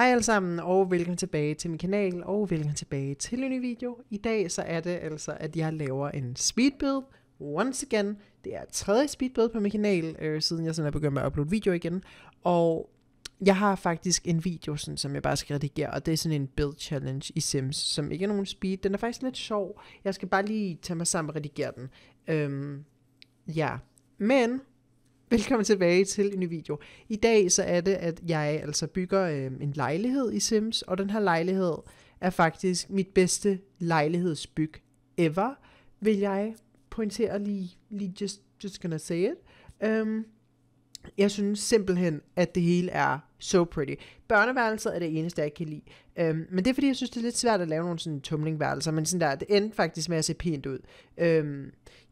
Hej alle sammen, og velkommen tilbage til min kanal, og velkommen tilbage til en ny video. I dag så er det altså, at jeg laver en speedbuild, once again. Det er tredje speedbuild på min kanal, øh, siden jeg sådan er begyndt med at uploade video igen. Og jeg har faktisk en video, sådan, som jeg bare skal redigere, og det er sådan en build challenge i Sims, som ikke er nogen speed. Den er faktisk lidt sjov. Jeg skal bare lige tage mig sammen og redigere den. Øhm, ja, men Velkommen tilbage til en ny video. I dag så er det, at jeg altså bygger øh, en lejlighed i Sims, og den her lejlighed er faktisk mit bedste lejlighedsbyg ever, vil jeg pointere lige, lige just, just gonna say it. Um, jeg synes simpelthen, at det hele er so pretty. Børneværelset er det eneste, jeg kan lide. Øhm, men det er, fordi jeg synes, det er lidt svært at lave nogle sådan tumlingværelser, men sådan der, det endte faktisk med at se pænt ud. Øhm,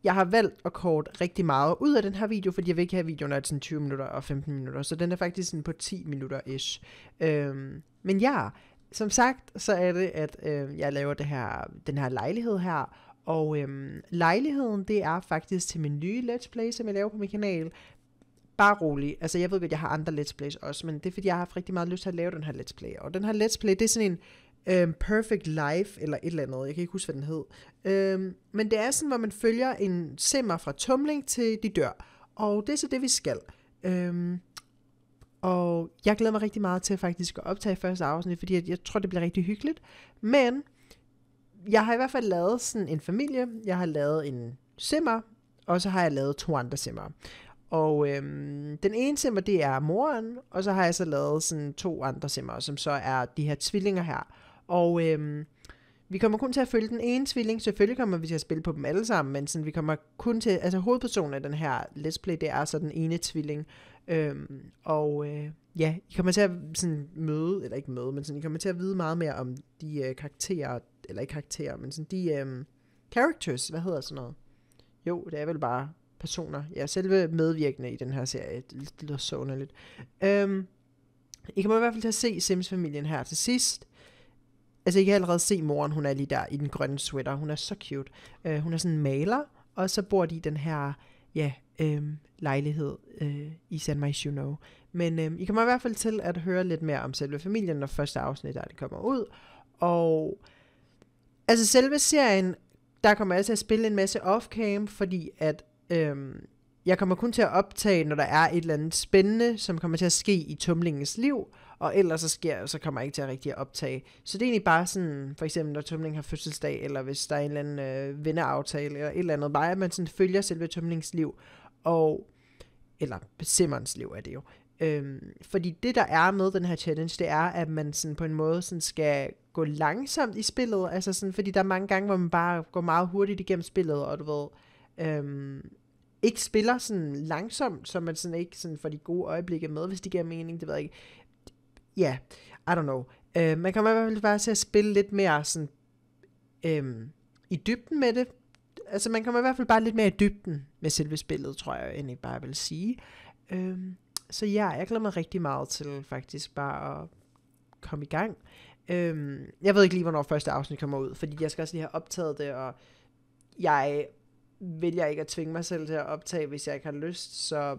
jeg har valgt at kort rigtig meget ud af den her video, fordi jeg vil ikke have videoen af sådan 20 minutter og 15 minutter, så den er faktisk sådan på 10 minutter-ish. Øhm, men ja, som sagt, så er det, at øhm, jeg laver det her, den her lejlighed her, og øhm, lejligheden, det er faktisk til min nye Let's Play, som jeg laver på min kanal, bare rolig. Altså, jeg ved godt, jeg har andre let's plays også, men det er, fordi jeg har haft rigtig meget lyst til at lave den her let's play. Og den her let's play, det er sådan en øhm, Perfect Life, eller et eller andet. Jeg kan ikke huske, hvad den hed. Øhm, men det er sådan, hvor man følger en simmer fra tumling til de dør. Og det er så det, vi skal. Øhm, og jeg glæder mig rigtig meget til faktisk at optage første afsnit, fordi jeg tror, det bliver rigtig hyggeligt. Men jeg har i hvert fald lavet sådan en familie. Jeg har lavet en simmer, og så har jeg lavet to andre simmer. Og øhm, den ene simmer, det er moren, og så har jeg så lavet sådan to andre simmer, som så er de her tvillinger her. Og øhm, vi kommer kun til at følge den ene tvilling. Selvfølgelig kommer vi til at spille på dem alle sammen, men sådan, vi kommer kun til... Altså hovedpersonen af den her let's play, det er så den ene tvilling. Øhm, og øh, ja, I kommer til at sådan, møde, eller ikke møde, men sådan, I kommer til at vide meget mere om de øh, karakterer, eller ikke karakterer, men sådan de øh, characters, hvad hedder sådan noget? Jo, det er vel bare personer, ja, selve medvirkende i den her serie. Det lyder så underligt. Øhm, I kommer i hvert fald til at se Sims-familien her til sidst. Altså, I kan allerede se moren, hun er lige der i den grønne sweater. Hun er så cute. Øh, hun er sådan en maler, og så bor de i den her, ja, øhm, lejlighed øh, i San Maris, you know. Men øhm, I kommer i hvert fald til at høre lidt mere om selve familien, når første afsnit der det kommer ud. Og altså selve serien, der kommer altså at spille en masse off-cam, fordi at Øhm, jeg kommer kun til at optage, når der er et eller andet spændende, som kommer til at ske i tumlingens liv, og ellers så, sker, så kommer jeg ikke til at rigtig optage. Så det er egentlig bare sådan, for eksempel når Tumling har fødselsdag, eller hvis der er en eller anden øh, venneaftale, eller et eller andet, bare at man sådan følger selve tumlingens liv, og, eller simmerens liv er det jo. Øhm, fordi det der er med den her challenge, det er, at man sådan på en måde sådan skal gå langsomt i spillet, altså sådan, fordi der er mange gange, hvor man bare går meget hurtigt igennem spillet, og du ved, øhm, ikke spiller sådan langsomt, så man sådan ikke sådan får de gode øjeblikke med, hvis det giver mening, det ved jeg ikke. Ja, yeah, I don't know. Øh, man kommer i hvert fald bare til at spille lidt mere sådan, øhm, i dybden med det. Altså man kommer i hvert fald bare lidt mere i dybden med selve spillet, tror jeg, end jeg bare vil sige. Øhm, så ja, jeg glæder mig rigtig meget til faktisk bare at komme i gang. Øhm, jeg ved ikke lige, hvornår første afsnit kommer ud, fordi jeg skal også lige have optaget det, og jeg jeg ikke at tvinge mig selv til at optage, hvis jeg ikke har lyst, så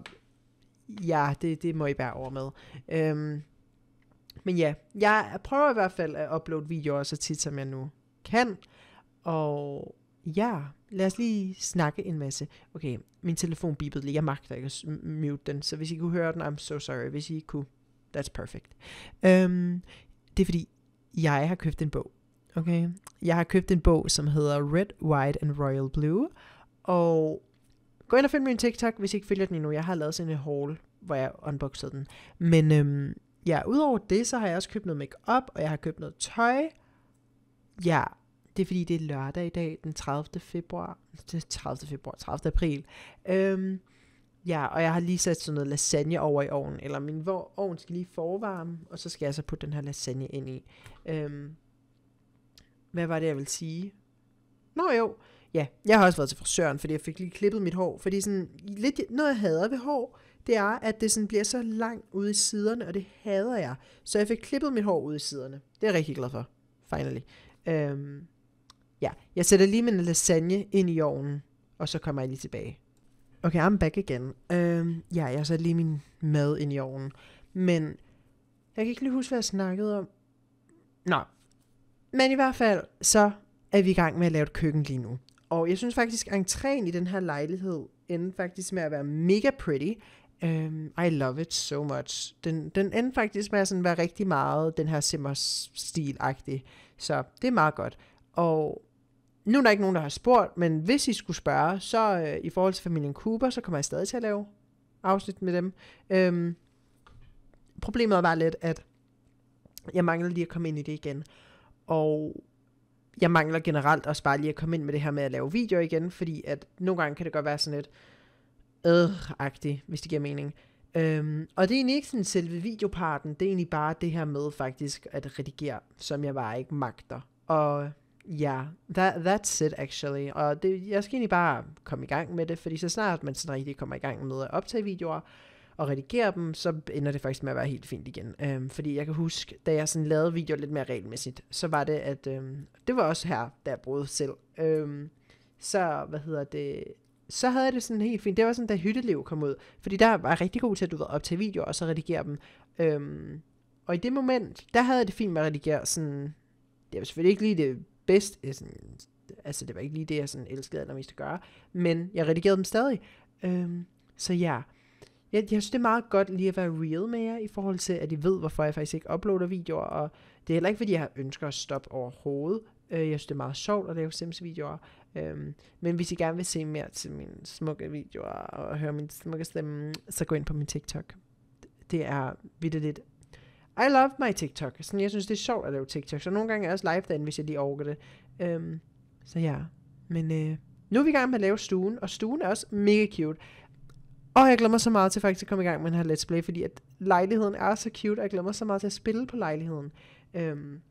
ja, det, det må I bære over med. Øhm, men ja, jeg prøver i hvert fald at uploade videoer så tit, som jeg nu kan. Og ja, lad os lige snakke en masse. Okay, min telefon bippede lige. Jeg magter ikke at mute den, så hvis I kunne høre den, I'm so sorry. Hvis I ikke kunne, that's perfect. Øhm, det er fordi, jeg har købt en bog. Okay, jeg har købt en bog, som hedder Red, White and Royal Blue – og gå ind og find min TikTok, hvis I ikke følger den endnu. Jeg har lavet sådan en haul, hvor jeg unboxede den. Men øhm, ja, udover det, så har jeg også købt noget makeup og jeg har købt noget tøj. Ja, det er fordi, det er lørdag i dag, den 30. februar. 30. februar, 30. april. Øhm, ja, og jeg har lige sat sådan noget lasagne over i ovnen, eller min ovn skal lige forvarme, og så skal jeg så putte den her lasagne ind i. Øhm, hvad var det, jeg ville sige? Nå jo, Ja, jeg har også været til frisøren, fordi jeg fik lige klippet mit hår. Fordi sådan, lidt, noget jeg hader ved hår, det er, at det sådan bliver så langt ude i siderne, og det hader jeg. Så jeg fik klippet mit hår ude i siderne. Det er jeg rigtig glad for, finally. Øhm, ja, jeg sætter lige min lasagne ind i ovnen, og så kommer jeg lige tilbage. Okay, I'm back igen. Øhm, ja, jeg sætter lige min mad ind i ovnen. Men jeg kan ikke lige huske, hvad jeg snakkede om. Nå. Men i hvert fald, så er vi i gang med at lave et køkken lige nu. Og jeg synes faktisk, at entréen i den her lejlighed endte faktisk med at være mega pretty. Um, I love it so much. Den, den endte faktisk med at sådan være rigtig meget den her Simmers-stil-agtig. Så det er meget godt. Og nu er der ikke nogen, der har spurgt, men hvis I skulle spørge, så uh, i forhold til familien Cooper, så kommer jeg stadig til at lave afsnit med dem. Um, problemet var lidt, at jeg manglede lige at komme ind i det igen. Og jeg mangler generelt også bare lige at komme ind med det her med at lave videoer igen, fordi at nogle gange kan det godt være sådan lidt øh hvis det giver mening. Øhm, og det er egentlig ikke sådan selve videoparten, det er egentlig bare det her med faktisk at redigere, som jeg bare ikke magter. Og ja, yeah, that, that's it actually. Og det, jeg skal egentlig bare komme i gang med det, fordi så snart man sådan rigtig kommer i gang med at optage videoer, og redigere dem, så ender det faktisk med at være helt fint igen. Øhm, fordi jeg kan huske, da jeg sådan lavede videoer lidt mere regelmæssigt, så var det, at øhm, det var også her, der jeg brød selv. Øhm, så, hvad hedder det, så havde jeg det sådan helt fint. Det var sådan, da Hyttelev kom ud. Fordi der var jeg rigtig god til, at du var op til videoer, og så redigere dem. Øhm, og i det moment, der havde jeg det fint med at redigere sådan... Det var selvfølgelig ikke lige det bedste, øh, sådan, altså det var ikke lige det, jeg sådan elskede allermest at gøre, men jeg redigerede dem stadig. Øhm, så ja, jeg, jeg synes, det er meget godt lige at være real med jer, i forhold til, at I ved, hvorfor jeg faktisk ikke uploader videoer, og det er heller ikke, fordi jeg ønsker at stoppe overhovedet. Øh, jeg synes, det er meget sjovt at lave Sims-videoer, øh, men hvis I gerne vil se mere til mine smukke videoer, og høre min smukke stemme, så gå ind på min TikTok. Det er lidt. I love my TikTok. Sådan, jeg synes, det er sjovt at lave TikTok, så nogle gange er jeg også live derinde, hvis jeg lige overgår det. Øh, så ja, men... Øh, nu er vi i gang med at lave stuen, og stuen er også mega cute. Og jeg glæder mig så meget til faktisk at komme i gang med den her Let's Play, fordi at lejligheden er så cute, og jeg glæder mig så meget til at spille på lejligheden. Øhm,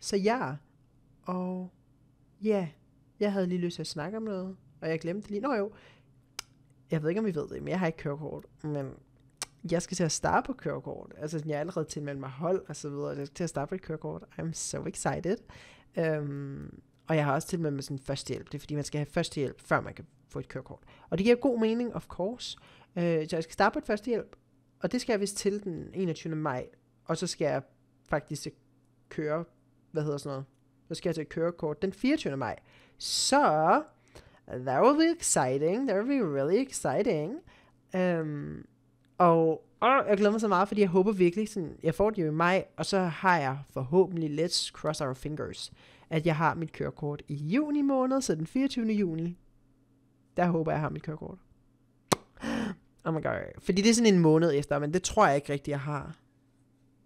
så ja, og ja, jeg havde lige lyst til at snakke om noget, og jeg glemte lige. Nå jo, jeg ved ikke, om I ved det, men jeg har ikke kørekort, men jeg skal til at starte på kørekort. Altså, jeg er allerede tilmeldt mig hold og så videre. Jeg skal til at starte på et kørekort. I'm so excited. Øhm, og jeg har også tilmeldt mig sådan førstehjælp. Det er fordi, man skal have førstehjælp, før man kan få et kørekort. Og det giver god mening, of course. Øh, så jeg skal starte på et førstehjælp, og det skal jeg vist til den 21. maj. Og så skal jeg faktisk køre, hvad hedder sådan noget, så skal jeg til et kørekort den 24. maj. Så, that will be exciting, that will be really exciting. Um, og og jeg glæder mig så meget, fordi jeg håber virkelig, sådan, jeg får det jo i maj, og så har jeg forhåbentlig, let's cross our fingers, at jeg har mit kørekort i juni måned, så den 24. juni, der håber jeg, har mit kørekort. Oh my god. Fordi det er sådan en måned efter, men det tror jeg ikke rigtigt, jeg har.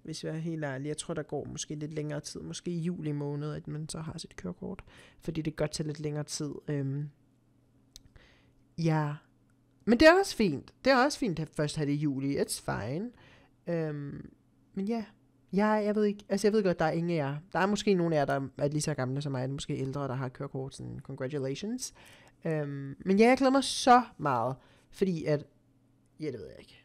Hvis jeg er helt ærlig. Jeg tror, der går måske lidt længere tid. Måske i juli måned, at man så har sit kørekort. Fordi det godt tage lidt længere tid. Øhm. Ja. Men det er også fint. Det er også fint at først have det i juli. It's fine. Øhm. Men ja. Jeg, jeg ved ikke, altså jeg ved godt, der er ingen af jer. Der er måske nogle af jer, der er lige så gamle som mig, eller måske ældre, der har kørekort, sådan congratulations. Øhm, men ja, jeg glæder mig så meget, fordi at, ja det ved jeg ikke,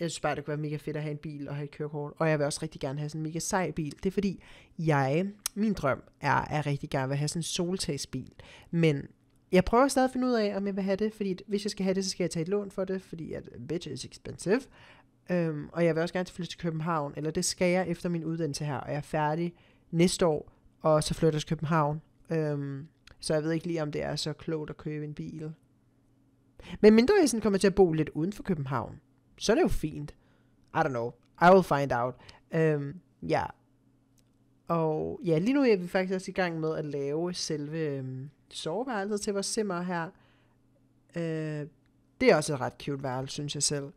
jeg synes bare, det kunne være mega fedt at have en bil og have et kørekort, og jeg vil også rigtig gerne have sådan en mega sej bil. Det er fordi, jeg, min drøm er, at jeg rigtig gerne vil have sådan en soltagsbil, men jeg prøver stadig at finde ud af, om jeg vil have det, fordi hvis jeg skal have det, så skal jeg tage et lån for det, fordi at bitch is expensive. Øhm, og jeg vil også gerne flytte til København, eller det skal jeg efter min uddannelse her, og jeg er færdig næste år, og så flytter jeg til København. Øhm, så jeg ved ikke lige, om det er så klogt at købe en bil. Men mindre jeg sådan kommer til at bo lidt uden for København, så er det jo fint. I don't know. I will find out. Um, ja. Og ja, lige nu er vi faktisk også i gang med at lave selve øhm, soveværelset til vores simmer her. Øh, det er også et ret cute værelse, synes jeg selv.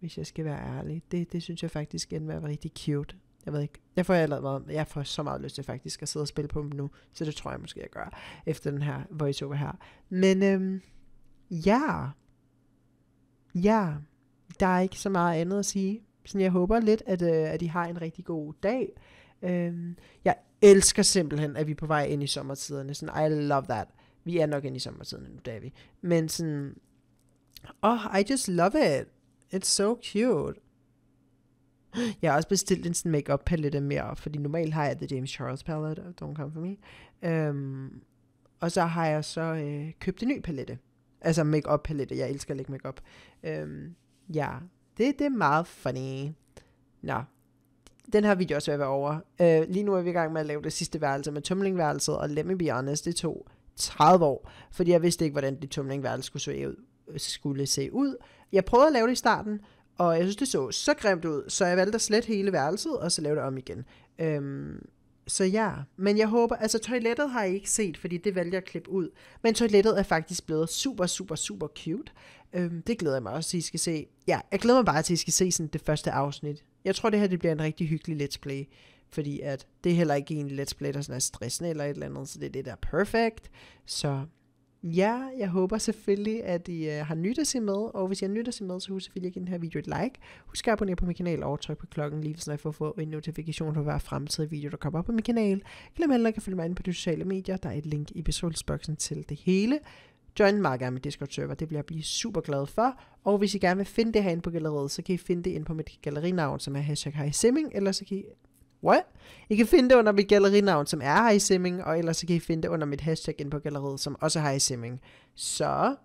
Hvis jeg skal være ærlig. Det, det synes jeg faktisk end var rigtig cute. Jeg ved ikke. Jeg får allerede meget, jeg får så meget lyst til faktisk at sidde og spille på dem nu, så det tror jeg måske, jeg gør, efter den her voiceover her. Men øhm, ja, ja, der er ikke så meget andet at sige. Så jeg håber lidt, at, øh, at I har en rigtig god dag. Øhm, jeg elsker simpelthen, at vi er på vej ind i sommertiderne. Sådan, I love that. Vi er nok ind i sommertiderne nu, det er vi. Men sådan, oh, I just love it. It's so cute. Jeg har også bestilt en sådan make-up palette mere, fordi normalt har jeg The James Charles palette, don't come for me. Um, og så har jeg så øh, købt en ny palette. Altså make-up palette, jeg elsker at lægge make-up. Um, ja, det, det er meget funny. Nå, den her video også ved at være over. Uh, lige nu er vi i gang med at lave det sidste værelse med tumlingværelset, og let me be honest, det tog 30 år, fordi jeg vidste ikke, hvordan det tumlingværelse skulle se ud. Skulle se ud. Jeg prøvede at lave det i starten, og jeg synes, det så så grimt ud, så jeg valgte at slette hele værelset, og så lave det om igen. Øhm, så ja, men jeg håber, altså toilettet har jeg ikke set, fordi det valgte jeg at klippe ud. Men toilettet er faktisk blevet super, super, super cute. Øhm, det glæder jeg mig også til, I skal se. Ja, jeg glæder mig bare til, I skal se sådan det første afsnit. Jeg tror, det her det bliver en rigtig hyggelig let's play. Fordi at det er heller ikke en let's play, der sådan er stressende eller et eller andet, så det er det, der er perfect. Så Ja, jeg håber selvfølgelig, at I øh, har nyttet sig med, og hvis I har nyttet sig med, så husk selvfølgelig at give den her video et like. Husk at abonnere på min kanal og tryk på klokken lige, så I får få en notifikation for hver fremtidige video, der kommer op på min kanal. Glem heller ikke at følge mig ind på de sociale medier, der er et link i beskrivelsesboksen til det hele. Join meget gerne med Discord-server, det bliver jeg blive super glad for. Og hvis I gerne vil finde det her ind på galleriet, så kan I finde det ind på mit gallerinavn, som er hashtag eller så kan I What? I kan finde det under mit gallerinavn, som er Hej Simming, og ellers så kan I finde det under mit hashtag ind på galleriet, som også er Hej Simming. Så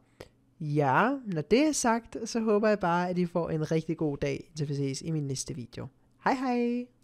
ja, når det er sagt, så håber jeg bare, at I får en rigtig god dag, til vi ses i min næste video. Hej hej!